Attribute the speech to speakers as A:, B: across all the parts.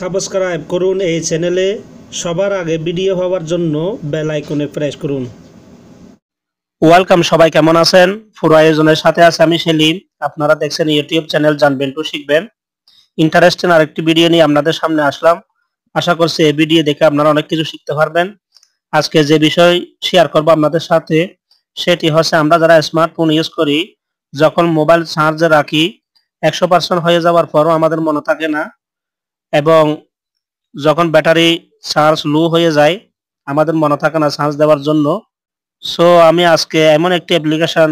A: subscribe করুন এই চ্যানেলে সবার আগে ভিডিও পাওয়ার জন্য বেল আইকনে প্রেস করুন ওয়েলকাম সবাই কেমন আছেন পুরো আয়োজনের সাথে আছে আমি সেলিম আপনারা দেখছেন ইউটিউব চ্যানেল জানবেন টু শিখবেন ইন্টারেস্টিং আরেকটি ভিডিও নিয়ে আপনাদের সামনে আসলাম আশা করছি এই ভিডিও দেখে আপনারা অনেক কিছু শিখতে পারবেন আজকে যে বিষয় শেয়ার করব আপনাদের সাথে সেটি হচ্ছে আমরা যারা স্মার্টফোন ইউজ করি যখন মোবাইল চার্জে রাখি একশো পার্সেন্ট হয়ে যাওয়ার পরও আমাদের মনে থাকে না এবং যখন ব্যাটারি চার্জ লো হয়ে যায় আমাদের মনে থাকে না চার্জ দেওয়ার জন্য সো আমি আজকে এমন একটি অ্যাপ্লিকেশান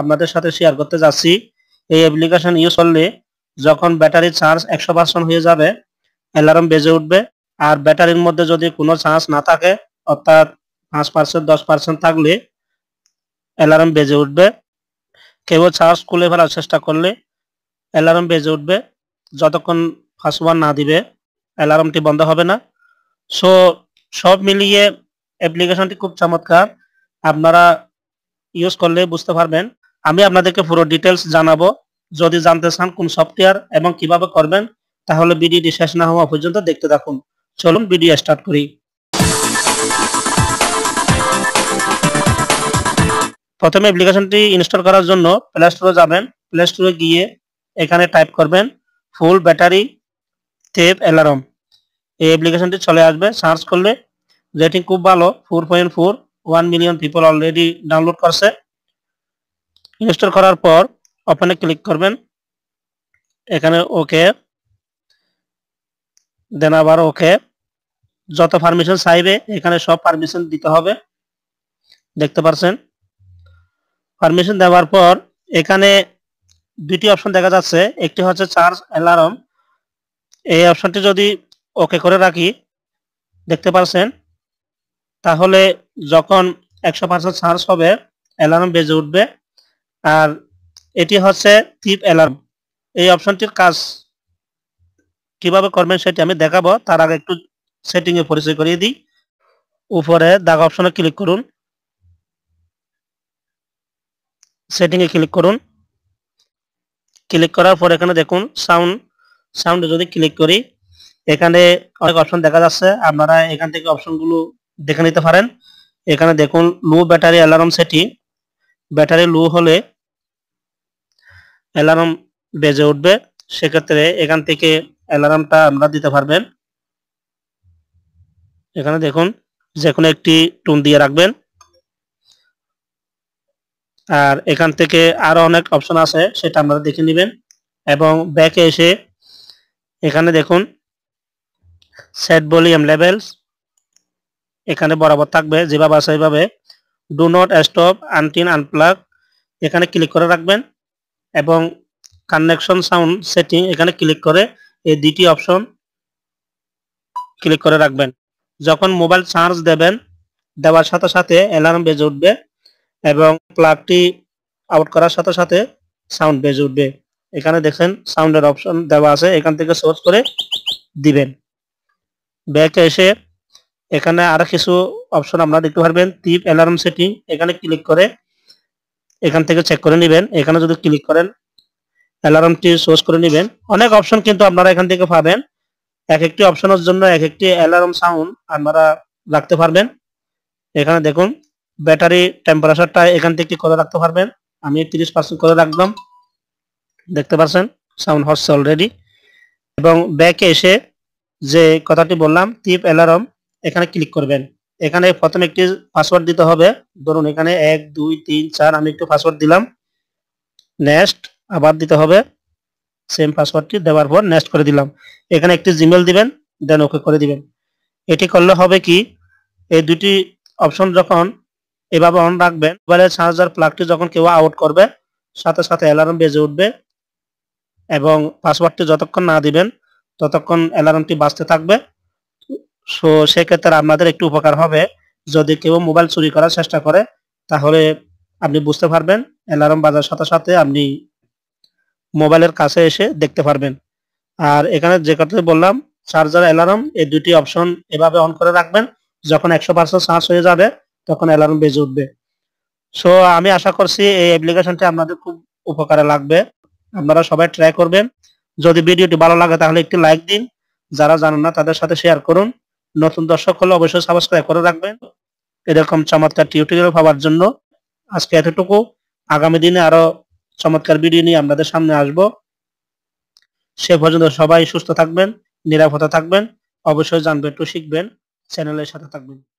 A: আপনাদের সাথে শেয়ার করতে যাচ্ছি এই অ্যাপ্লিকেশান ইউজ করলে যখন ব্যাটারি চার্জ একশো পার্সেন্ট হয়ে যাবে অ্যালার্ম বেজে উঠবে আর ব্যাটারির মধ্যে যদি কোনো চার্জ না থাকে অর্থাৎ পাঁচ পার্সেন্ট দশ পার্সেন্ট থাকলে অ্যালার্ম বেজে উঠবে কেউ চার্জ খুলে ফেলার চেষ্টা করলে অ্যালার্ম বেজে উঠবে যতক্ষণ ফার্স্ট ওয়ান না দিবে অ্যালার্মটি বন্ধ হবে না সো সব মিলিয়ে অ্যাপ্লিকেশনটি খুব চমৎকার আপনারা ইউজ করলে বুঝতে পারবেন আমি আপনাদেরকে পুরো ডিটেলস জানাবো যদি জানতে চান কোন সফটওয়্যার এবং কিভাবে করবেন তাহলে ভিডিওটি শেষ না হওয়া পর্যন্ত দেখতে থাকুন চলুন ভিডিও স্টার্ট করি প্রথমে অ্যাপ্লিকেশনটি ইনস্টল করার জন্য প্লে স্টোরে যাবেন প্লে স্টোরে গিয়ে এখানে টাইপ করবেন ফুল ব্যাটারি টেপ অ্যালার্ম এই অ্যাপ্লিকেশনটি চলে আসবে সার্চ করলে রেটিং খুব ভালো four point four one million people already download করছে ইনস্টল করার পর ওপেনে ক্লিক করবেন এখানে ওকে দেন আবার ওকে যত পারমিশন চাইবে এখানে সব পারমিশন দিতে হবে দেখতে পারছেন পারমিশন দেওয়ার পর এখানে দুটি অপশন দেখা যাচ্ছে একটি হচ্ছে চার্জ অ্যালার্ম এই অপশনটি যদি ওকে করে রাখি দেখতে পাচ্ছেন তাহলে যখন একশো পার্সেন্ট চার্জ হবে অ্যালার্ম বেজে উঠবে আর এটি হচ্ছে টিপ অ্যালার্ম এই অপশনটির কাজ কিভাবে করবেন সেটি আমি দেখাবো তার আগে একটু সেটিংয়ে পরিচয় করিয়ে দিই উপরে দাগ অপশনে ক্লিক করুন সেটিংয়ে ক্লিক করুন ক্লিক করার পর এখানে দেখুন সাউন্ড সাউন্ডে যদি ক্লিক করি এখানে অনেক অপশন দেখা যাচ্ছে আপনারা এখান থেকে অপশনগুলো দেখে নিতে পারেন এখানে দেখুন low battery alarm setting battery low হলে অ্যালার্ম বেজে উঠবে সেক্ষেত্রে এখান থেকে অ্যালার্মটা আমরা দিতে পারবেন এখানে দেখুন যে কোনো একটি টুন দিয়ে রাখবেন আর এখান থেকে আরো অনেক অপশন আছে সেটা আপনারা দেখে নেবেন এবং ব্যাকে এসে এখানে দেখুন সেট ভলিউম লেভেলস এখানে বরাবর থাকবে যেভাবে আছে সেইভাবে do not stop until unplug এখানে ক্লিক করে রাখবেন এবং কানেকশন সাউন্ড সেটিং এখানে ক্লিক করে এই দুটি অপশন ক্লিক করে রাখবেন যখন মোবাইল চার্জ দেবেন দেওয়ার সাথে সাথে অ্যালার্ম বেজে উঠবে এবং প্লাগটি আউট করার সাথে সাথে সাউন্ড বেজে উঠবে এখানে দেখেন সাউন্ডের অপশন দেওয়া আছে এখান থেকে সোর্স করে দিবেন ব্যাকে এসে এখানে আরো কিছু অপশন আপনারা দেখতে পারবেন টিপ অ্যালার্ম সেটিং এখানে ক্লিক করে এখান থেকে চেক করে নেবেন এখানে যদি ক্লিক করেন অ্যালার্মটি সোর্স করে নেবেন অনেক অপশন কিন্তু আপনারা এখান থেকে পাবেন এক একটি অপশনের জন্য এক একটি অ্যালার্ম সাউন্ড আপনারা রাখতে পারবেন এখানে দেখুন ব্যাটারি টেম্পারেচারটা এখান থেকে করে রাখতে পারবেন আমি তিরিশ পার্সেন্ট করে রাখলাম দেখতে পাচ্ছেন সাউন্ড হচ্ছে অলরেডি এবং ব্যাকে এসে যে কথাটি বললাম টিপ অ্যালার্ম এখানে ক্লিক করবেন এখানে প্রথমে একটি পাসওয়ার্ড দিতে হবে ধরুন এখানে এক দুই তিন চার আমি একটু পাসওয়ার্ড দিলাম নেক্সট আবার দিতে হবে সেম পাসওয়ার্ডটি দেওয়ার পর নেক্সট করে দিলাম এখানে একটি জিমেল দিবেন দেন ওকে করে দিবেন এটি করলে হবে কি এই দুটি অপশন যখন এভাবে অন রাখবেন মোবাইলের চার্জার প্লাগটি যখন কেউ আউট করবে সাথে সাথে অ্যালার্ম বেজে উঠবে এবং পাসওয়ার্ডটি যতক্ষণ না দিবেন ততক্ষণ অ্যালার্মটি বাজতে থাকবে সো সেক্ষেত্রে আপনাদের একটু উপকার হবে যদি কেউ মোবাইল চুরি করার চেষ্টা করে তাহলে আপনি বুঝতে পারবেন অ্যালার্ম বাজার সাথে সাথে আপনি মোবাইলের কাছে এসে দেখতে পারবেন আর এখানে যে কথা বললাম চার্জার অ্যালার্ম এই দুটি অপশন এভাবে অন করে রাখবেন যখন একশো পার্সেন্ট চার্জ হয়ে যাবে তখন অ্যালার্ম বেজে উঠবে সো আমি আশা করছি এই অ্যাপ্লিকেশনটি আপনাদের খুব উপকারে লাগবে আপনারা সবাই ট্রাই করবেন যদি ভিডিওটি ভালো লাগে তাহলে একটি লাইক দিন যারা জানেন না তাদের সাথে শেয়ার করুন নতুন দর্শক হলে অবশ্যই সাবস্ক্রাইব করে রাখবেন এরকম চমৎকার টিউটোরিয়াল পাওয়ার জন্য আজকে এতটুকু আগামী দিনে আরো চমৎকার ভিডিও নিয়ে আপনাদের সামনে আসব সে পর্যন্ত সবাই সুস্থ থাকবেন নিরাপদে থাকবেন অবশ্যই জানবেন একটু শিখবেন চ্যানেলের সাথে থাকবেন